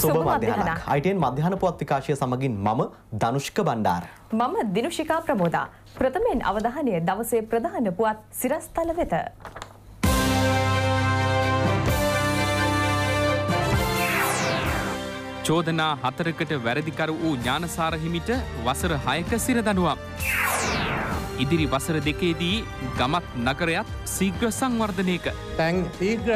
සුබ මධ්‍යහනක්. ITN මධ්‍යහන පුවත් විකාශය සමගින් මම ධනුෂ්ක බණ්ඩාර. මම දිනුෂිකා ප්‍රමෝදා. ප්‍රථමයෙන් අවධානය දවසේ ප්‍රධාන පුවත් සිරස්තල වෙත. චෝදනා හතරකට වැරදිකරු වූ ඥානසාර හිමිට වසර 6ක සිරදඬුවම්. ඉදිරි වසර දෙකේදී ගමක් නගරයත් සීග්‍ර සංවර්ධනයක. තැන් සීග්‍ර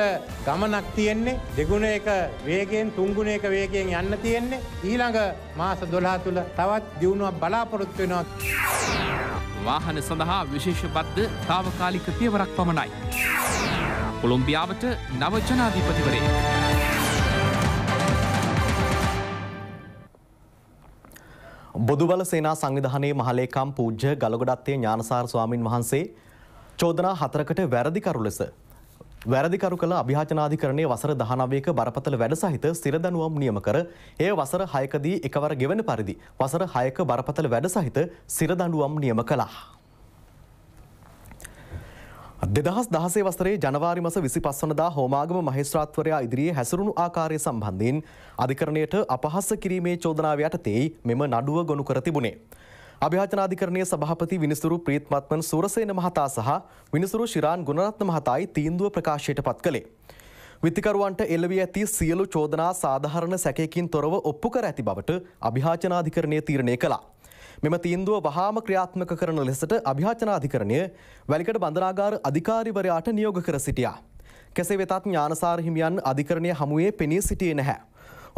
ගමනක් තියෙන්නේ දෙගුණ එක වේගෙන් තුංගුණයක වේගෙන් යන්න තියෙන්නේ ඊළඟ මාස දොලා තුළ තවත් දියුණුවක් බලාපොරොත්තු වෙනවා. වාහන සඳහා විශේෂ බද්ධ තාවකාලික පියවරක් පමණයි. කොළොම්බියාවට නවජනාධීපතිවරේ. බොදුබල සේනා සංවිධානයේ මහලේකම් පූජ්‍ය ගලගොඩත්තේ ඥානසාර ස්වාමින් වහන්සේ චෝදනා හතරකට වැරදිකරු ලෙස වැරදිකරු කළ අභියාචනාධිකරණයේ වසර 19ක බරපතල වැඩ සහිත ස්ථිර දනුවම් නියම කර එය වසර 6කදී එකවර ගෙවෙන පරිදි වසර 6ක බරපතල වැඩ සහිත ස්ථිර දඬුවම් නියම කළා. දෙදහස් දහසේ වසරේ ජනවාරි මස විසි පස්වනදා හෝමාගම මහිස්ත්‍රාත්වරයා ඉදිරියේ හැසරුණු ආකාරය සම්බන්ධයෙන් අධිකරණයට අපහස්ස කිරීමේ චෝදනාව යටතේ මෙම නඩුව ගොනු කර තිබුණේ. අභ්‍යාචනාධිකරණය සභහපති විනිසුරු ප්‍රීත්මත්මන් සුරසේන මහතා සහ විනිසුරු ශිරාන් ගුණරත්න මහතායි තීන්දුව ප්‍රකාශයට පත් කළේ. විතිකරුවන්ට එල්ලවී ඇති සියලු චෝදනා සාධහරණ සැකයකින් තොරව ඔප්පු කර ඇති බවට අභිහාචනාධිකරණය තීරණය කලා. මෙම තීන්දුව වහාම ක්‍රියාත්මක කරන ලෙසට අභියාචනාධිකරණය වැලිකඩ බඳනාගාර අධිකාරිවරයාට නියෝග කර සිටියා. කෙසේ වෙතත් ඥානසාර හිමියන් අධිකරණය හමුවේ පෙනී සිටියේ නැහැ.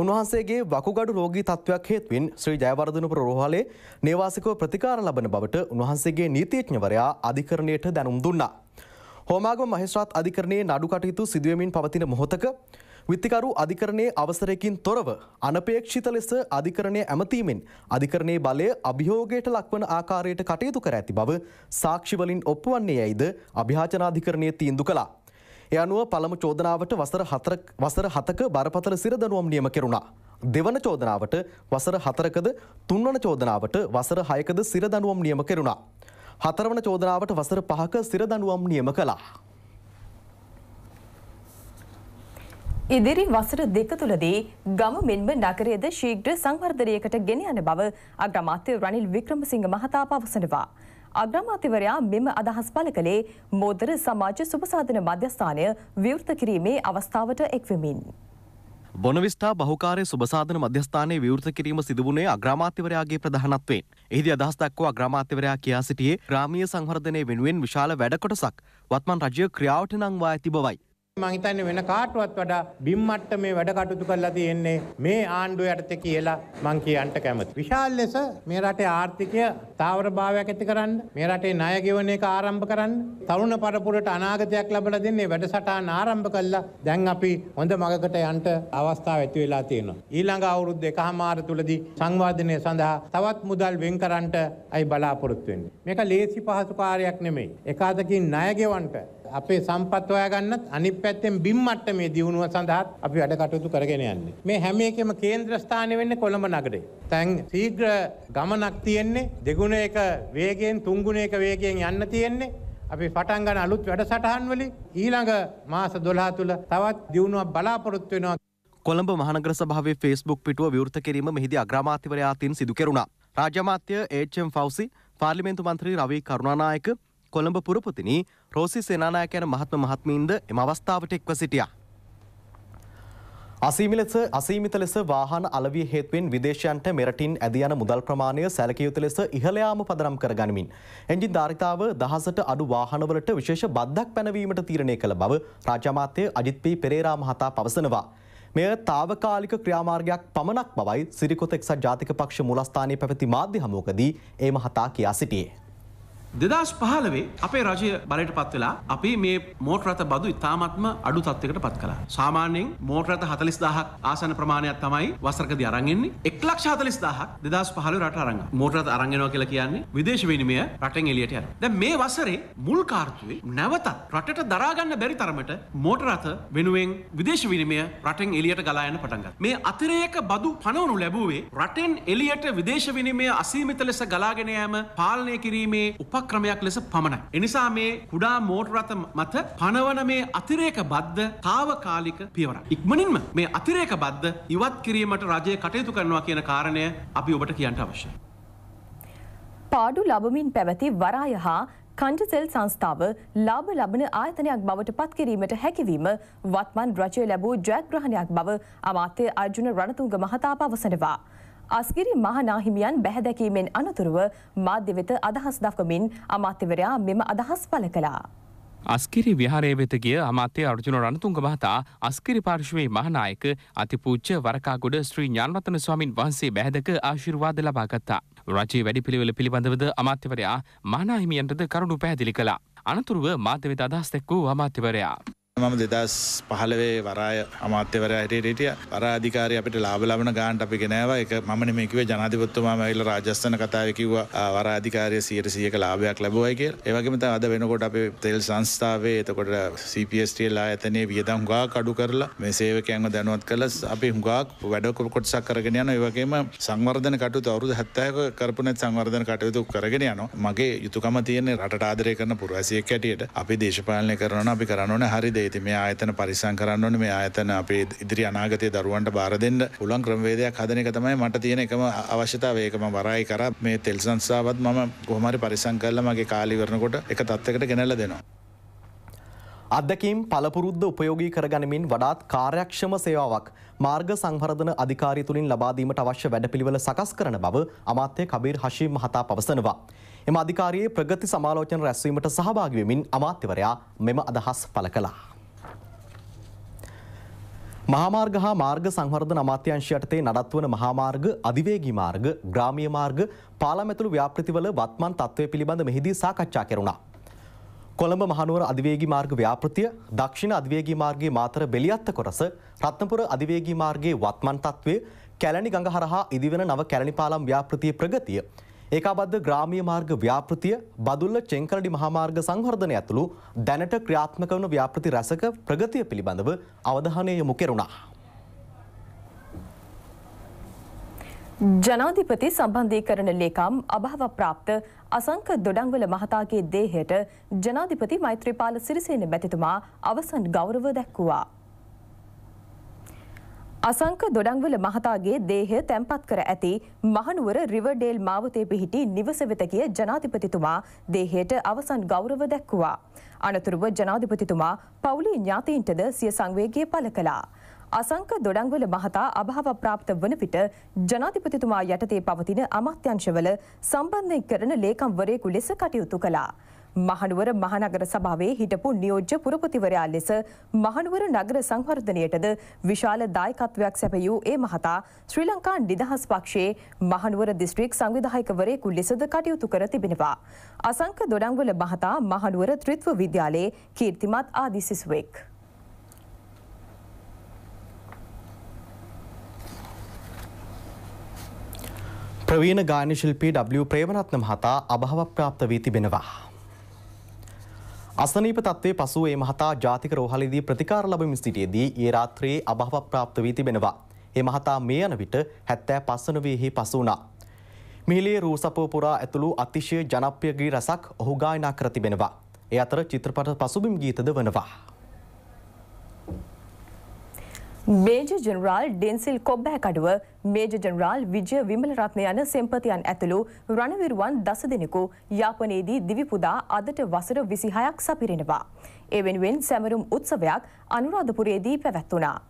උන්වහන්සේගේ වකුගඩු රෝගී තත්ත්වයක් හේතුවෙන් ශ්‍රී ජයවර්ධනපුර රෝහලේ නේවාසිකව ප්‍රතිකාර ලබන බවට උන්වහන්සේගේ නීතිඥවරයා අධිකරණයට දැනුම් දුන්නා. හෝමාගම මහේස්ත්‍රාත් අධිකරණයේ නඩු කටයුතු සිදුවෙමින් පවතින මොහොතක විත්තිකරු අධිකරණයේ අවසරයකින් තොරව අනපේක්ෂිත ලෙස අධිකරණය ඇමතීමෙන් අධිකරණයේ බලය අභියෝගයට ලක්වන ආකාරයට කටයුතු කර ඇති බව සාක්ෂිවලින් ඔප්පුවන්නේ යයිද අභිහාචනාධිකරණය තීන්දු කළා. එ අනුව පළම චෝදනාවට වසර හතක බරපතල සිරදනුවම් නියම කෙරුණා. දෙවන චෝදනාවට වසර හතරකද තුන්වන චෝදනාවට වසර හයකද සිරදනුවම් නියම කෙරුණා. හතරවන චෝදනාවට වසර පහක සිරදනුවම් නියම කලා. ඉදිරි වසර දෙක තුළදී ගම මෙන්ම නගරයද ශීඝ්‍ර සංවර්ධනයකට ගෙන යන බව අග්‍රමාත්‍ය රනිල් වික්‍රමසිංහ මහතා පවසනවා. අග්‍රමාත්‍යවරයා මෙම අදහස් පළ කළේ මෝදර සමාජ සුපසාධන මධ්‍යස්ථානය විවෘත කිරීමේ අවස්ථාවට එක්වමින්. බොනවිස්ටා බහුකාරය සුබසාධන මධ්‍යස්ථානය විවෘත කිරීම සිදුවුණේ අග්‍රාමාත්‍යවරයාගේ ප්‍රධානත්වයෙන්. එහිදී අදහස් දක්වා අග්‍රාමාත්‍යවරයා කියා සිටියේ ග්‍රාමීය සංවර්ධනය වෙනුවෙන් විශාල වැඩකොටසක් වත්මන් රජය ක්‍රියාවට නංවා ඇති බවයි. මං හිතන්නේ වෙන කාටවත් වඩා බිම් මට්ටමේ වැඩ කටයුතු කරලා තියෙන්නේ මේ ආණ්ඩුව යටතේ කියලා මං කියන්න කැමතියි. විශාල ලෙස මේ රටේ ආර්ථිකය තාවරභාවයක් ඇති කරන්න, මේ රටේ ණය ගෙවන එක ආරම්භ කරන්න, තරුණ පරපුරට අනාගතයක් ලබා දෙන්නේ වැඩසටහන් ආරම්භ කළා. දැන් අපි හොඳ මගකට යන්න අවස්ථාව ඇති වෙලා තියෙනවා. ඊළඟ අවුරුද්ද එකහමාර තුලදී සංවර්ධනය සඳහා තවත් මුදල් වෙන් කරන්නයි බලාපොරොත්තු වෙන්නේ. මේක ලේසි පහසු කාර්යයක් නෙමෙයි. එකාතකින් ණය ගෙවන්න අපේ සම්පත් හොයාගන්නත් අනිත් පැත්තෙන් බිම් මට්ටමේ දියුණුව සඳහාත් අපි වැඩ කටයුතු කරගෙන යන්නේ. මේ හැම එකම කේන්ද්‍ර ස්ථානය වෙන්නේ කොළඹ නගරේ. දැන් ශීඝ්‍ර ගමනක් තියෙන්නේ දෙගුණයක වේගයෙන් තුන්ගුණයක වේගයෙන් යන්න තියෙන්නේ. අපි පටන් ගන්න අලුත් වැඩසටහන් වලින් ඊළඟ මාස 12 තුල තවත් දියුණුවක් බලාපොරොත්තු වෙනවා. කොළඹ මහනගර සභාවේ ෆේස්බුක් පිටුව විවෘත කිරීම මෙහිදී අග්‍රාමාත්‍යවරයා අතින් සිදු කෙරුණා. රාජ්‍යමාත්‍ය එච්.එම්. ෆෞසි පාර්ලිමේන්තු මන්ත්‍රී රවී කරුණානායක කොළඹ පුරපුතිනි රෝසි සේනානායක යන මහත්ම මහත්මීන්ද එම අවස්ථාවට එක්ව සිටියා. අසීමිලෙස අසීමිත ලෙස වාහන අලවිය හේතුවෙන් විදේශයන්ට මෙරටින් ඇද යන මුදල් ප්‍රමාණය සැලකියයුතු ලෙස ඉහළයාම පදනම් කර ගනිමින්. එන්ජින් ධාරිතාව දහසට අඩු වාහනවලට විශේෂ බද්දක් පැනවීමට තීරණය කළ බව රාජමාත්‍ය අජිත්පී පෙරේරා මහතා පවසනවා. මෙය තාවකාලික ක්‍රියාමාර්ගයක් පමණක් බවයි සිරිකොත එක්සත් ජාතික පක්ෂ මුලස්ථානයේ පැවති මාධ්‍ය හමුවකදී ඒ මහතා කියා සිටියේ. දෙදස් පහලවේ අපේ රජය බලට පත්වෙලා අපි මේ මෝටරත බදු ඉතාමත්ම අඩු තත්වකට පත් කලා සාමාන්‍යයෙන් මෝටරත හතලිස් දාහක් ආසන ප්‍රමාණයක් තමයි වසරකද අරන්ගෙන්නේ එක් ලක්ෂ හතලිස් දාහක් දෙදස් පහල රට අරංග මෝටරත අරංගෙනවා කියලා කියන්නේ විදේශ විනිමය රටෙන් එලියට යන දැ මේ වසරේ මුල් කාර්තුවේ නැවතත් රටට දරාගන්න බැරි තරමට මෝටරත වෙනුවෙන් විදේශ විනිමය රටෙන් එලියට ගලායන පටන්ග මේ අතිරේක බදු පනවනු ලැබුවේ රටෙන් එලියට විදේශ විනිමය අසීමිත ලෙස ගලාගෙනයම පාලනය කිරීමේ උප උපක්‍රමයක් ලෙස පමණයි. එනිසා මේ කුඩා මෝටරත මත පනවන මේ අතිරේක බද්ධ තාවකාලික පියවර. ඉක්මනින්ම මේ අතිරේක බද්ධ ඉවත් කිරීමට රජය කටයුතු කරනවා කියන කාරණය අපි ඔබට කියන්න අවශ්‍යයි. පාඩු ලබමින් පැවති වරාය හා කණ්ඩසෙල් සංස්ථාව ලාභ ලබන ආයතනයක් බවට පත්කිරීමට හැකිවීම වත්මන් රජය ලැබූ ජයග්‍රහණයක් බව අමාත්‍ය අර්ජුන රණතුංග මහතා පවසනවා. අස්ගිරි මහනාහිමියන් බැහැදැකීමෙන් අනතුරුව මාධ්‍ය වෙත අදහස් දක්වමින් අමාත්‍යවරයා මෙම අදහස් පළ කළා. අස්කිරි විහාරය වෙත ගිය අමාත්‍ය අර්ජුන රණතුංග මහතා අස්කිරි පාර්ශවයේ මහනායක අතිපූච්ච වරකාගොඩ ශ්‍රී ඥානවතන ස්වාමින් වහන්සේ බැහැදක ආශිර්වාද ලබා ගත්තා. රජයේ වැඩිපිළිවෙල පිළිබඳවද අමාත්‍යවරයා මහනාහිමියන්ටද කරුණු පැහැදිලි කළා. අනතුරුව මාධ්‍ය වෙත අදහස් දැක් වූ අමාත්‍යවරයා මම දෙදස් පහලවේ වරාය අමාත්‍යවර හටටිය අරාධිකාර අපට ලාබ ලබන ගාන්ට අපි ගෙනව එක මන මේකව ජනතිපත්තුම ඇල්ල රජස්ථන කතාවකිව වරාධිකාරය සියට සියක ලාභයක් ලැබවයිගේ ඒවගේම අද වෙනකොට අප තෙල් සංස්ථාවේ එතකොට CPSටල්ලා ඇතනේ වියදම් ගා කඩු කරලා මේ සේවකයන්ව දැනුවත් කලස් අපි හුඟක් වැඩකොල් කොටසක් කරගෙන යන ඒවගේම සංවර්ධන කටු අවරුදු හත්තයක කරපනත් සංවර්ධන කටයුතු කරගෙන යන මගේ යුතුකම තියන්නේ රට ආදරය කරන පුරවාසියක් ඇටියට අපි දේශපාලනය කරන අපි කරන්නන හරිදේ ඉති මේ ආයතන පරිසං කරන්න ඕනේ මේ ආයතන අපේ ඉදිරි අනාගතයේ දරුවන්ට බාර දෙන්න පුළුවන් ක්‍රමවේදයක් හදන එක තමයි මට තියෙන එකම අවශ්‍යතාවය ඒක මම වරායි කරා මේ තෙල් සංස්ථාවත් මම කොහොම හරි පරිසං කරලා මගේ කාලය ඉවරනකොට එක තත්යකට ගෙනල්ලා දෙනවා අදදකීම් පලපුරුද්ධ උපයෝගී කරගනිමින් වඩාත් කාර්යක්ෂම සේවාවක් මාර්ග සංහරධන අධිකාරි තුළින් ලබාදීමට අවශ්‍ය වැඩපිළිවෙල සකස් කරන බව අමාත්‍ය කබීර් හශී මහතා පවසනවා. එම අධිකාරයේ ප්‍රගති සමාලෝචන රැස්වීමට සහභාගවෙමින් අමාත්‍යවරයා මෙම අදහස් පල කලා. මහාමාර්ග හා මාර්ග සංවර්ධන අමාත්‍යාංශය යටතේ නඩත්වන මහාමාර්ග, අධිවේගී මාර්ග, ග්‍රාමීය මාර්ග, පාලම් ඇතුළු ව්‍යාපෘතිවල වත්මන් තත්ත්වය පිළිබඳ මෙහිදී සාකච්ඡා කෙරුණා. කොළඹ මහනුවර අධිවේගී මාර්ග ව්‍යාපෘතිය, දක්ෂිණ අධිවේගී මාර්ගයේ මාතර බෙලියත්ත කොටස, රත්නපුර අධිවේගී මාර්ගයේ වත්මන් තත්ත්වය, කැලණි ගඟ හරහා ඉදිවන නව කැලණි පාලම් ව්‍යාපෘතියේ ප්‍රගතිය ඒකාබද්ධ ග්‍රාමීය මාර්ග ව්‍යාපෘතිය බදුල්ල චෙංකරඩි මහාමාර්ග සංවර්ධනය ඇතුළු දැනට ක්‍රියාත්මක වන ව්‍යාපෘති රැසක ප්‍රගතිය පිළිබඳව අවධානය යොමු කෙරුණා. ජනාධිපති සම්බන්ධීකරණ ලේකම් අභාව ප්‍රාප්ත අසංක දොඩංගල මහතාගේ දේහයට ජනාධිපති මෛත්‍රීපාල සිරිසේන මැතිතුමා අවසන් ගෞරව දැක්වුවා. අසංක දොඩංවල මහතාගේ දේහය තැන්පත් කර ඇති මහනුවර රිවඩේල් මාවතේ පිහිටි නිවස වෙත කිය ජනාධිපතිතුමා දේහයට අවසන් ගෞරව දැක්වුවා. අනතුරුව ජනාධිපතිතුමා පවුලි ඥාතීන්ටද සිය සංවේගය පළ කළා. අසංක දොඩංවල මහතා අභාව ප්‍රාප්ත වන විට ජනාධිපතිතුමා යටතේ පවතින අමාත්‍යංශවල සම්බන්ධය කරන ලේකම්වරයෙකු ලෙස කටයුතු කළා. මහනුවර මහනගර සභාවේ හිටපු නියෝජ්‍ය පුරපතිවරයා ලෙස මහනුවර නගර සංවර්ධනයටද විශාල දායකත්වයක් සැපයූ ඒ මහතා ශ්‍රී ලංකා නිදහස් පක්ෂයේ මහනුවර දිස්ත්‍රික් සංවිධායකවරයෙකු ලෙසද කටයුතු කර තිබෙනවා. අසංක දොඩංගුල මහතා මහනුවර ත්‍රිත්ව විද්‍යාලයේ කීර්තිමත් ආදි සිසුවෙක්. ප්‍රවීණ ගාන ශිල්පී W ප්‍රේමරත්න මහතා අභාව ප්‍රාප්ත වී තිබෙනවා. අසනීප තත්ත්වයේ පසු ඒ මහතා ජාතික රෝහලේදී ප්‍රතිකාර ලැබමින් සිටියේදී ඊයේ රාත්‍රියේ අභාව ප්‍රාප්ත වී තිබෙනවා. ඒ මහතා මේ යන විට 75 නොවේහි පසු වුණා. මිහිලියේ රූසපෝ පුරා ඇතුළු අතිශය ජනප්‍රිය ගී රසක් ඔහු ගායනා කර තිබෙනවා. ඒ අතර චිත්‍රපට පසුබිම් ගීතද වනවා. Major general Denzil Kobbekaduwa major general Vijaya Wimalaratne යන සෙම්පතියන් ඇතුළු රණවිරුවන් දස දෙනෙකු යාපනයේදී දිවිපුදා අදට වසර විසිහයක් සපිරෙනවා. එවෙනුවෙන් සැමරුම් උත්සවයක් අනුරාධපුරයේදී පැවැත්වනා.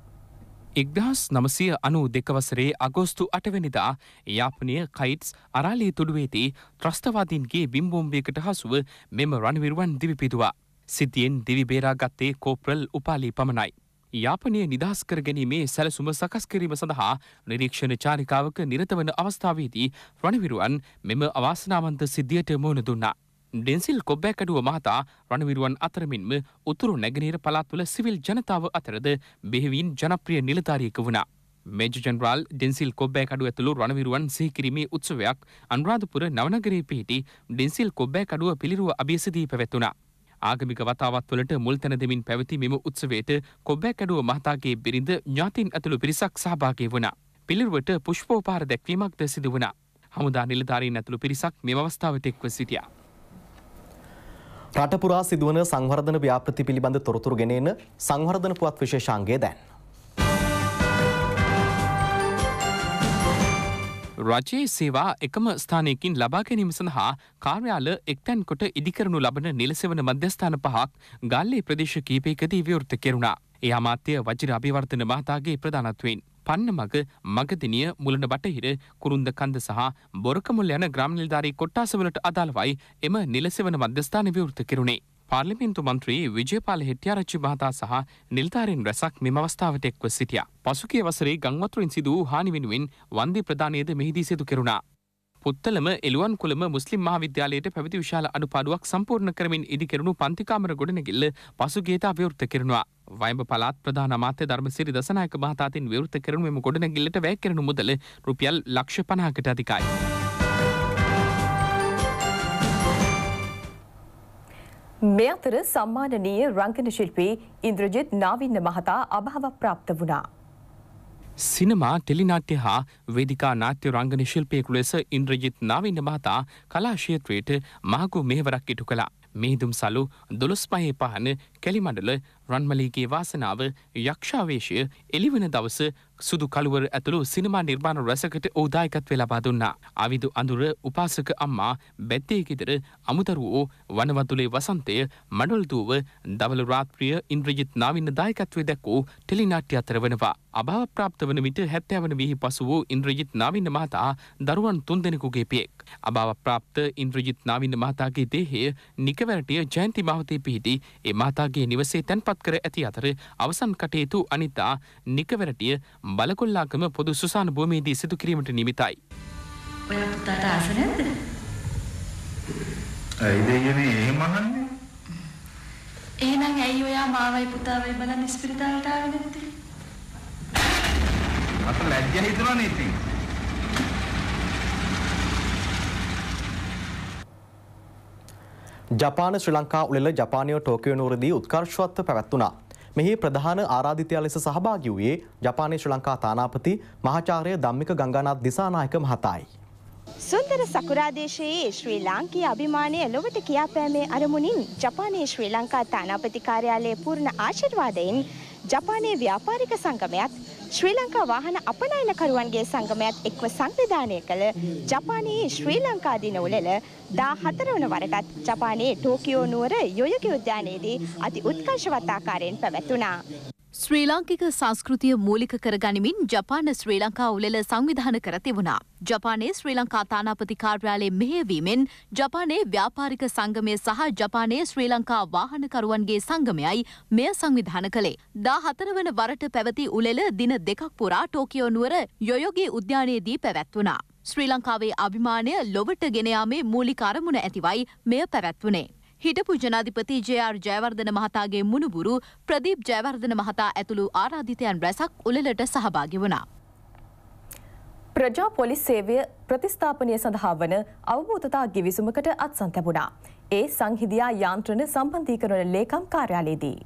එක්දහස් නමසය අනු දෙකවසරේ අගෝස්තු අටවනිදා යාපනය කයිට්ස් අරාලී තුළුවේදී ත්‍රස්තවාදීන්ගේ බිම්බෝම්බයකට හසුව මෙම රණවිරුවන් දිවිපිදවා. සිතියෙන් දිවිබේරාගත්තේ කෝප්‍රල් උපාලී පමණයි. යාපනය නිදහස් කර ගැනීමේ සැලසුම සකස් කිරීම සඳහා නිරීක්ෂණ චාරිකාවක නිරත වන අවස්ථාවේදී රණවිරුවන් මෙම අවාසනාවන්ත සිද්ධියට මුහුණ දුන්නා. ඩෙන්සිල් කොබ්බැකඩුව මහතා රණවිරුවන් අතරමින්ම උතුරු නැගනීර පළාත්වල සිවිල් ජනතාව අතරද බෙහෙවින් ජනප්‍රිය නිලධාරියක වුණා. මේජ ජනරාල් ඩෙන්සිල් කොබ්බෑකඩුව ඇතුළු රණවිරුවන් සිහිකිරීමේ උත්සවයක් අනුරාධපුර නවනගරේ පිහිටි ඩෙන්සිල් කොබ්බෑකඩුව පිළිරුව අභියසදී පැවැත්වුණා. ආගමික වතාවත්වලට මුල් තැන දෙමින් පැවති මෙම උත්සවයට කොබ්බැකඩුව මහතාගේ බිරිඳ ඥාතින් ඇතුළු පිරිසක් සහභාගී වුණා. පිළිරුවට පුෂ්පෝපාර දැක්වීමක්ද සිදු වුණා. හමුදා නිලධාරීන් ඇතුළු පිරිසක් මෙම අවස්ථාවට එක්ව සිටියා. රටපුරා සිදුවන සංවර්ධන ව්‍යාපෘති පිළිබඳ තොරතුරු ගෙනෙන සංවර්ධන පුවත් විශේෂාංගය දැන්. රජයේ සේවා එකම ස්ථානයකින් ලබා ගැනීම සඳහා කාර්යාල එක්තැන් කොට ඉදිකරනු ලබන නිලසෙවන මධ්‍යස්ථාන පහක් ගල්ලේ ප්‍රදේශ කීපයකදී විවෘත කෙරුණා. ඒ අමාත්‍ය වජිර අභිවර්ධන මහතාගේ ප්‍රධානත්වයෙන්. පන්න මග මගදිනිය මුලන බටහිර කුරුන්ද කන්ද සහ බොරකමුල් යන ග්‍රම් නිල්ධාරී කොට්ටාසවලට අදාළවයි එම නිලසෙවන මධ්‍යස්ථාන විවෘත කෙරුණේ. පාර්ලිමින්තු මන්ත්‍රී විජයපාල හෙට්ටියාරච්චි මහතා සහ නිල්ධාරින් රැසක් මෙම අවස්ථාවට එක්ව සිටිය. පසුගේ වසරේ ගංවතුරින් සිදූ හානි වෙනුවෙන් වන්දි ප්‍රධානයද මෙහිදී සිදු කෙරුණා. පුත්තලම එළුවන් කුළම මුස්ලිම් මහාවිද්‍යාලයට පැවති විශාල අඩුපාඩුවක් සම්පූර්ණ කරමින් ඉදිකෙරුණු පන්තිකාමර ගොඩනැගිල්ල පසුගේතා ව්‍යවෘත කරනවා. වයඹ පලාත් ප්‍රධාන අමාත්‍ය ධර්මසිරි දසනායක මහතාතින් විවෘත කරනු මෙම ගොඩනැගිල්ලට වැය කරනු මුදල රුපියල් ලක්ෂ පනහකට අධිකයි. මේ අතර සම්මානනීය රංගන ශිල්පී ඉන්ද්‍රජිත් නාවින්න මහතා අභාව ප්‍රාප්ත වුණා. සිනමා ටෙලිනාට්‍ය හා වේදිකා නාට්‍ය රංගන ශිල්පියෙකු ලෙස ඉන්ද්‍රජිත් නාවින්න මහතා කලාශයත්‍රයට මහකු මෙහෙවරක් ඉටු කළා. මෙහිදුම් සලු දොළොස් පහේ පහන කෙලිමඩල රන්මලීගේ වාසනාව යක්ෂාවේශය එලිවන දවස සුදු කළුවර ඇතුළු සිනමා නිර්මාණ රැසකට ඕදායකත්ව ලබා දුන්නා. අවිදු අඳුර උපාසක අම්මා බැත්තේ ගෙදර අමුතරුවෝ වනවතුලේ වසන්තය මඩල්දුව දවල රාත්‍රිය ඉන්ද්‍රජිත් නාවින්න දායකත්වය දැක්වූ ටෙලිනාට්‍ය අතර වනවා. අභාව ප්‍රාප්ත වන විට හැත්තෑවන වීහි පසු වූ ඉන්ද්‍රජිත් නාවින්න මහතා දරුවන් තුන්දෙනෙකුගේ පියෙක්. අභාව ප්‍රාප්ත ඉන්ද්‍රජිත් නාවින්න මහතාගේ දේහය නිකවැරටිය ජයන්ති මහතේ පිහිටි ඒ මහතාගේ නිවසේ තැන්පත් කර ඇති අතර අවසන් කටයුතු අනිතා නිකවැරටිය බලකොල්ලාකම පොදු සුසාන භූමේදී සිදු කිරීමට නිමිතයි. ඔය පුතාට ආස නැද්ද? ඇයි දෙයනේ එහෙම අහන්නේ? එහෙනම් ඇයි ඔයා මාවයි පුතාවයි බලන් ඉස්පිරිතාලට ආවේ නැත්තේ? මට ලැජ්ජ හිතුණානේ ඉතින්. ජපාන ශ්‍රී ලංකා උළෙල ජපානය ටෝකියෝ නුවරදී උත්කර්ෂවත්ව පැවැත්වුණා. මෙහි ප්‍රධාන ආරාධිතයා ලෙස සහභාගි වූයේ ජපානයේ ශ්‍රී ලංකා තානාපති මහාචාර්ය ධම්මික ගංගානාත් දිසානායක මහතායි. සුන්දර සකුරාදේශයේ ශ්‍රී ලාංකී අභිමානය ලොවට කියාපෑමේ අරමුණින් ජපානයේ ශ්‍රී ලංකා තානාපති කාර්යාලයේ පූර්ණ ආශිර්වාදයෙන් ජපානයේ ව්‍යාපාරික සංගමයත් ශ්‍රී ලංකා වාහන අපනයනකරුවන්ගේ සංගමයත් එක්ව සංවිධානය කළ ජපානයේ ශ්‍රී ලංකා දින උළෙල 14 වන වරටත් ජපානයේ ටෝකියෝ නුවර යොයොගි උද්‍යානයේදී අති උත්කර්ෂවත් ආකාරයෙන් පැවැතුණා. ශ්‍රී ලාංකික සංස්කෘතිය මූලික කරගනිමින් ජපාන ශ්‍රී ලංකා උළෙල සංවිධාන කර තිබුණා. ජපානයේ ශ්‍රී ලංකා තානාපති කාර්යාලයේ මෙහෙයවීමෙන් ජපානයේ ව්‍යාපාරික සංගමය සහ ජපානයේ ශ්‍රී ලංකා වාහනකරුවන්ගේ සංගමයයි මෙය සංවිධාන කළේ. දා හතරවන වරට පැවති උළෙල දින දෙකක් පුරා ටෝකියෝ නුවර යොයොගේ උද්‍යානයේදී පැවැත්වුණා. ශ්‍රී ලංකාවේ අභිමානය ලොවට ගෙනයාමේ මූලික අරමුණ ඇතිවයි මෙය පැවැත්වුණේ. හිටපු ජනාධිපති ජේ.ආර්. ජයවර්ධන මහතාගේ මුණුබුරු ප්‍රදීප් ජයවර්ධන මහතා ඇතුළු ආරාධිතයන් රැසක් උළෙලට සහභාගි වුණා. ප්‍රජා පොලිස් සේවය ප්‍රතිස්ථාපනය සඳහා වන අවබෝධතා ගිවිසුමකට අත්සන් තැබුණා. ඒ සංහිදයා යාන්ත්‍රණ සම්බන්ධීකරන ලේකම් කාර්යාලයේදී.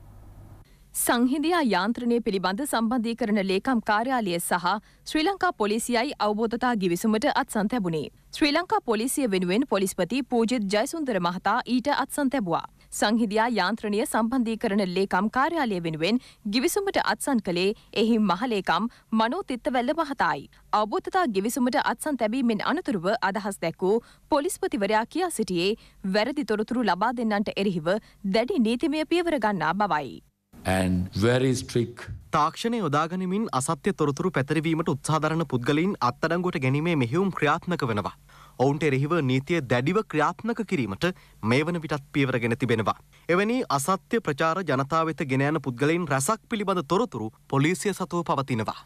සංහිදයා යාන්ත්‍රණය පිළිබඳ සම්බන්ධීකරන ලේකම් කාර්යාලය සහ ශ්‍රී ලංකා පොලිසියයි අවබෝධතා ගිවිසුමට අත්සන් තැබුණේ. ශ්‍රී ලංකා පොලිසිය වෙනුවෙන් පොලිස්පති පූජිත් ජයසුන්දර මහතා ඊට අත්සන් තැබවා. සංහිදයා යාන්ත්‍රණය සම්බන්ධීකරන ලේකම් කාර්යාලය වෙනුවෙන් ගිවිසුමට අත්සන් කළේ එහි මහලේකම් මනෝ තිත්තවැල්ල මහතායි. අවබෝධතා ගිවිසුමට අත්සන් තැබීමෙන් අනතුරුව අදහස් දැක්වූ පොලිස්පතිවරයා කියා සිටියේ වැරදි තොරතුරු ලබා දෙන්නන්ට එරෙහිව දැඩි නීතිමය පියවර ගන්නා බවයි. තාක්ෂණය යොදාගනිමින් අසත්‍ය තොරතුරු පැතරවීමට උත්සාධරණ පුද්ගලින් අත්තඩංගොට ගැනීමේ මෙහිවුම් ක්‍රියාත්මක වෙනවා. ඔවුන්ට එරෙහිව නීතිය දැඩිව ක්‍රියාත්මක කිරීමට මේ වන විටත් පීවරගෙන තිබෙනවා. එවැනි අසත්‍ය ප්‍රචාර ජනතාව වෙත ගෙන යන පුද්ගලයින් රැසක් පිළිබඳ තොරතුරු පොලිසිය සතුව පවතිනවා.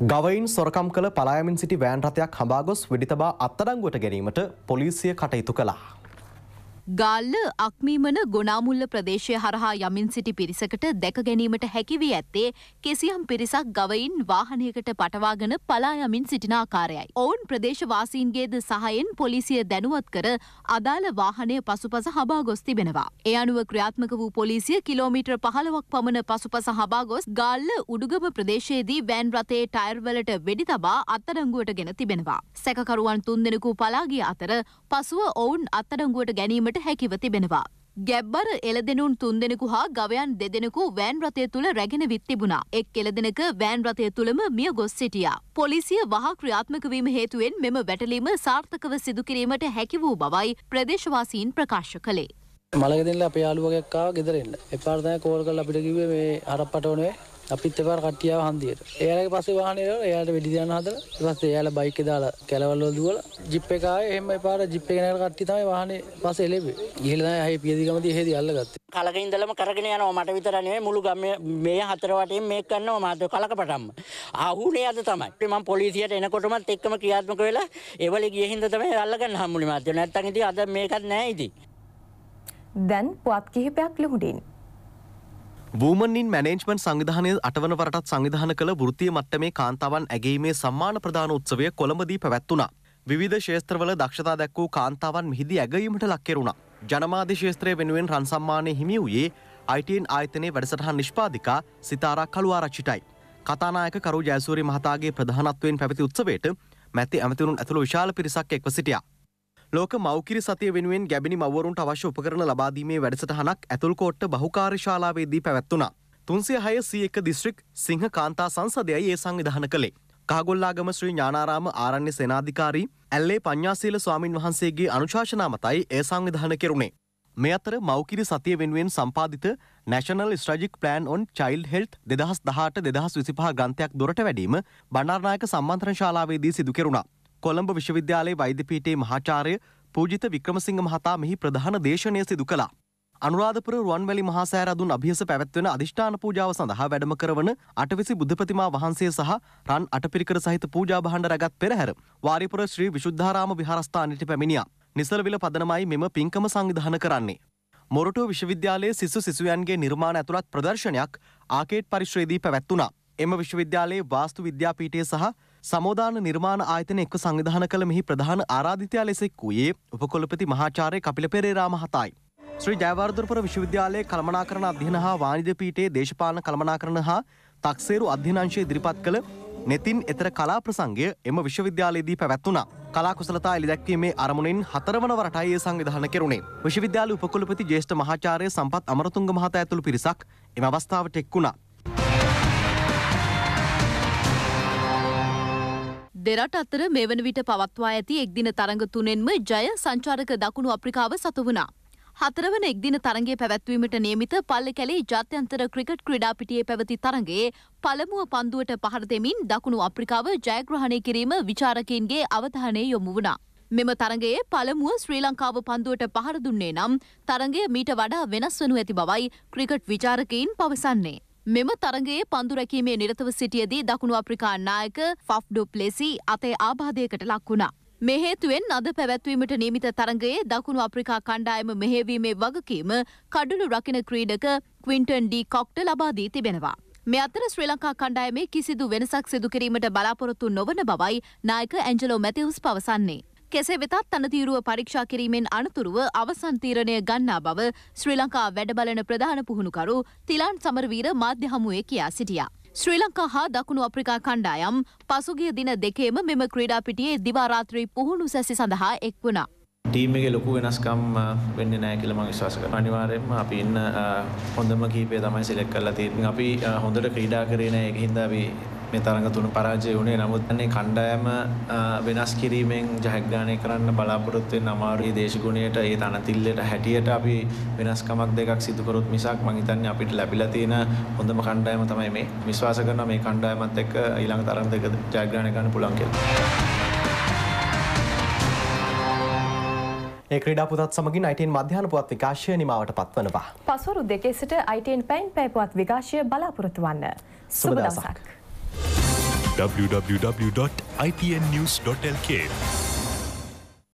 ගවයින් සොරකම් කළ පලායමින් සිටි වෑන් රථයක් හඹාගොස් වෙඩිතබා අත්තඩංගුවට ගැනීමට පොලිසිය කටයුතු කළා. ගාල්ල අක්මීමන ගොනාමුල්ල ප්‍රදේශය හරහා යමින් සිටි පිරිසකට දැක ගැනීමට හැකිවී ඇත්තේ කෙසියම් පිරිසක් ගවයින් වාහනයකට පටවාගෙන පලා යමින් සිටින ආකාරයයි. ඔවුන් ප්‍රදේශවාසීන්ගේද සහයෙන් පොලිසිය දැනුවත් කර අදාළ වාහනය පසුපස හබා ගොස් තිබෙනවා. ඒ අනුව ක්‍රියාත්මක වූ පොලිසිය කිලෝමීටර් පහළවක් පමණ පසුපස හබා ගොස් ගාල්ල උඩුගම ප්‍රදේශයේදී වෑන් රථයේ ටයර්වලට වෙඩි තබා අත්අඩංගුවට ගෙන තිබෙනවා. සැකකරුවන් තුන්දෙනෙකු පලාගිය අතර පසුව ඔවුන් අත්අඩංගුවට ගැනීමට දක්නට හැකිව තිබෙනවා. ගැබ්බර එළදෙනුන් තුන්දෙනෙකු හා ගවයන් දෙදෙනෙකු වෑන් රථය තුළ රැගෙන විත් තිබුණා. එක් එළදෙනක වෑන් රථය තුළම මිය ගොස් සිටියා. පොලිසිය වහා ක්‍රියාත්මක වීම හේතුවෙන් මෙම වැටලීම සාර්ථකව සිදු කිරීමට හැකි වූ බවයි ප්‍රදේශවාසීන් ප්‍රකාශ කළේ. මලගෙදෙල්ල අපේ යාළුවගෙක්කාව ගෙදරෙන්න. එපාර්තය කෝල් කරලා අපිට කිව්වේ මේ හරප්පටවනේ අපිත් එපාර කට්ටියාව හන්දියට. එයාලගේ පස්සේ වාහනේ යනවා. එයාලට වෙඩි දාන්න හදලා ඊට පස්සේ එයාලා බයික් එක දාලා කැලවල් වල දුවලා ජිප් එක ආවේ. එහෙම එපාර ජිප් එක නැගලා කට්ටිය තමයි වාහනේ පස්සේ එළෙබ්බේ. ගිහලා තමයි අහේ පියදිගමදී එහෙදි අල්ලගත්තේ. කලක ඉඳලම කරගෙන යනවා මට විතර නෙවෙයි මුළු ගම මේ හතර වටේම මේක කරනවා මාත් කලකපටම්ම. ආහුනේ අද තමයි. මම පොලිසියට එනකොටමත් එක්කම ක්‍රියාත්මක වෙලා ඒවලේ ගිය හින්දා තමයි අල්ලගන්න හම්බුනේ මාත්. නැත්තම් ඉතින් අද මේකත් නැහැ ඉතින්. දැන් පුවත් කිහිපයක් ලුහුඩින්. වූමන්ින් මැනේජ්මන් සංවිධානය අටවන වරටත් සංවිධාන කළ ෘතිය මට්ටමේ කාන්තාවන් ඇගේීමේ සම්මාන ප්‍රධාන උත්සවය කොළඹදී පැවැත්වුණා. විධ ශේත්‍රවල දක්ෂතා දැක් වූ කාන්තාවන් මිහිදි ඇගීමට ලක්කෙරුණා. ජනමාධ්‍ය ශේත්‍රය වෙනුවෙන් රන් සම්මානය හිමි වූයේ අයිටන් ආයතනයේ වැඩසටහන් නිෂ්පාදිකා සිතාරක් කළුවාරච්චිටයි. කතානායක කරු ජයසූරි මහතාගේ ප්‍රධානත්වයෙන් පැවති උත්සවයට මැති ඇමතිරුන් ඇතුළු විශාල පිරිසක් එක්ව සිටියා. ලෝක මෞකිරි සතිය වෙනුවෙන් ගැබිනි මවරුන්ට අවශ්‍ය උපකරණ ලබාදීමේ වැඩසටහනක් ඇතුල්කෝට්ට බහුකාර්ශාලාවේදී පැවැත්වුණා. තුන්සිය හය සියක දිස්ත්‍රික් සිංහ කාන්තා සංසදයයි ඒ සංවිධාන කළේ. කාගොල්ලාගම ශ්‍රී ඥානාරාම ආරණ්‍ය සේනාධිකාරී ඇල්ලේ පඤ්ඤාසීල ස්වාමින් වහන්සේගේ අනුශාසනා මතයි ඒ සංවිධාන කෙරුණේ. මේ අතර මෞකිරි සතිය වෙනුවෙන් සම්පාධිත national strategic plan on child health දෙදහස් දහට දෙදහස් විසිපහ ගන්තයක් දොරට වැඩීම බණාර්නායක සම්මන්ත්‍රණ ශාලාවේදී සිදුකෙරුණා. කොළඹ විශ්වවිද්‍යාලයේ වෛද්‍යපීටේ මහාචාර්ය පූජිත වික්‍රමසිංහ මහතා මෙහි ප්‍රධාන දේශනය සිදු කළා. අනුරාධපුර රුවන්වැලි මහා සෑරදුන් අභියස පැවැත්වෙන අධිෂ්ඨාන පූජාව සඳහා වැඩම කරවන අටවිසි බුද්ධ ප්‍රතිමා වහන්සේ සහ රන් අටපිරිකර සහිත පූජා භාණ්ඩ රැගත් පෙරහැර වාරිපුර ශ්‍රී විසුද්ධාරාම විහාරස්ථානයට පැමිණියා. නිසලවිල පදනමයි මෙම පින්කම සංවිධාන කරන්නේ. මොරටුව විශ්වවිද්‍යාලයේ සිසු සිසුයන්ගේ නිර්මාණ ඇතුළත් ප්‍රදර්ශනයක් ආකේට් පරිශ්‍රයේදී පැවැත්වුණා. එම විශ්වවිද්‍යාලයේ වාස්තු විද්‍යාපීඨය සහ සමෝධාන නිර්මාණ ආයතන එක්ව සංවිධාන කළ මෙහි ප්‍රධාන ආරාධිතයා ලෙසෙක් වූයේ උපකොළපති මහාචාර්ය කපිල පෙරේරා මහතායි. ශ්‍රී ජයවර්ධනපුර විශ්වවිද්‍යාලයේ කළමනාකරණ අධ්‍යයන හා වාණිජ පීඨයේ දේශපාලන කළමනාකරණ හා තක්සේරු අධ්‍යනාංශය ඉදිරිපත් කළ නෙතින් එතර කලා ප්‍රසංගය එම විශ්වවිද්‍යාලයේදී පැවැත්වුණා. කලා කුසලතා එළිදැක්වීමේ අරමුණෙන් හතරවන වරටයි ඒ සංවිධාන කෙරුණේ. විශ්වවිද්‍යාල උපකුලපති ජේෂ්ඨ මහාචාර්ය සම්පත් අමරතුංග මහතා ඇතුළු පිරිසක් එම අවස්ථාවට එක් වුණා. දෙරට අතර මෙවන විට පවත්වා ඇති එක්දින තරඟ තුනෙන්ම ජය සංචාරක දකුණු අප්‍රිකාව සතු වුණා. හතරවන එක්දින තරගේ පැවැත්වීමට නියමිත පල්ලෙ කැලේ ජාත්‍යන්තර ක්‍රිකට් ක්‍රඩාපිටියේ පැවති තරගේ පළමුුව පන්දුවට පහර දෙමින් දකුණු අප්‍රිකාව ජයග්‍රහණය කිරීම විචාරකයන්ගේ අවධානය යොමු වුණා. මෙම තරගයේ පළමුුව ශ්‍රී ලංකාව පන්දුවට පහර දුන්නේ නම් තරගේ මීට වඩා වෙනස් වනු ඇති බවයි ක්‍රිකට් විචාරකයින් පවසන්නේ. මෙම තරගයේ පන්දු රැකීමේ නිරතව සිටියදී දකුණු අප්‍රිකා නායක ෆෆ් ඩුප්ලෙසි අතේ ආබාධයකට ලක් වුණා. මෙහේතුවෙන් අද පැවැත්වීමට නීමිත තරගයේ දකුණු අප්‍රිකා කණ්ඩායම මෙහෙවීමේ වගකීම කඩුළු රකින ක්‍රීඩක ක්වින්ටන් ඩී කොක්ට ලබාදී තිබෙනවා. මේ අතර ශ්‍රී ලංකා කණ්ඩායමේ කිසිදු වෙනසක් සිදුකිරීමට බලාපොරොත්තු නොවන බවයි නායක ඇන්ජලෝ මැතිවුස් පවසන්නේ. කෙසේ වෙතත් තනතීරුව පරීක්ෂා කිරීමෙන් අනතුරුව අවසන් තීරණය ගන්නා බව ශ්‍රී ලංකා වැඩබලන ප්‍රධාන පුහුණුකරු තිලාන් සමරවීර මාධ්‍ය හමුවේ කියා සිටියා. ශ්‍රී ලංකා හා දකුණු අප්‍රිකා කණ්ඩායම් පසුගිය දින දෙකේම මෙම ක්‍රීඩා පිටියේ දිවාරාත්‍රී පුහුණු සැසි සඳහා එක් වුණා. ටීම් එකේ ලොකු වෙනස්කම් වෙන්නේ නැහැ කියලා මම විශ්වාස කරනවා. අනිවාර්යයෙන්ම අපි ඉන්න හොඳම කීපය තමයි සිලෙක්ට් කරලා තියෙන්නේ. අපි හොඳට ක්‍රීඩා කරේ නැහැ. ඒක හින්දා අපි මේ තරඟ තුන පරාජය වුණේ නමුත් අන්නේ කණ්ඩායම වෙනස් කිරීමෙන් ජයග්‍රහණය කරන්න බලාපොරොත්තු වෙන අමාරුයි දේශගුණයට ඒ තනතිල්ලට හැටියට අපි වෙනස්කමක් දෙකක් සිදු කරොත් මිසක් මං හිතන්නේ අපිට ලැබිලා තියෙන හොඳම කණ්ඩායම තමයි මේ. විශ්වාස කරනවා මේ කණ්ඩායමත් එක්ක ඊළඟ තරඟ දෙක ජයග්‍රහණය කරන්න පුළුවන් කියලා. ඒ ක්‍රඩා පුතත් සමගින් අයිටන් මධ්‍යාන පුවත් විකාශය නිමාවට පත්වනවා. පස්වරු දෙකෙසිට අයිටන් පැයින් පැපුවත් විකාශය බලාපොරොතු වන්න. සුබදසක්. www.ipnnews.lk